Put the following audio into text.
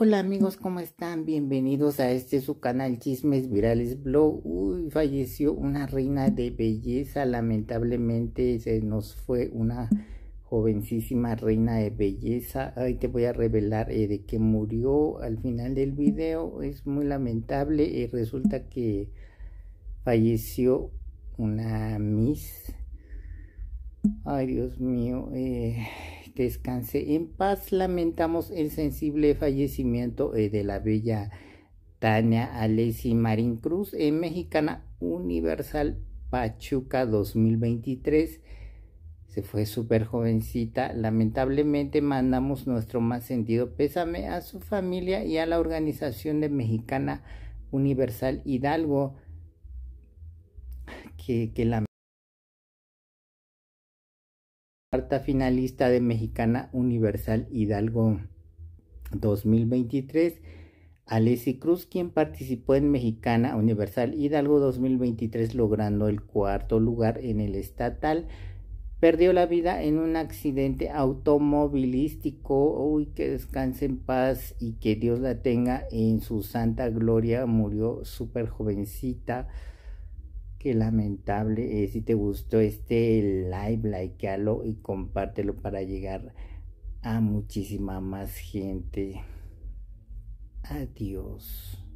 Hola amigos, ¿cómo están? Bienvenidos a este su canal Chismes Virales Blog. Uy, falleció una reina de belleza. Lamentablemente se nos fue una jovencísima reina de belleza. Ahí te voy a revelar eh, de que murió al final del video. Es muy lamentable. y eh, resulta que falleció una Miss. Ay, Dios mío. Eh, descanse en paz. Lamentamos el sensible fallecimiento eh, de la bella Tania Alessi Marín Cruz en Mexicana Universal Pachuca 2023. Se fue súper jovencita. Lamentablemente mandamos nuestro más sentido pésame a su familia y a la organización de Mexicana Universal Hidalgo. Que, que Cuarta finalista de Mexicana Universal Hidalgo 2023, Alessi Cruz, quien participó en Mexicana Universal Hidalgo 2023 logrando el cuarto lugar en el estatal, perdió la vida en un accidente automovilístico. Uy, que descanse en paz y que Dios la tenga en su santa gloria. Murió súper jovencita. Qué lamentable. es. Eh, si te gustó este live, likealo y compártelo para llegar a muchísima más gente. Adiós.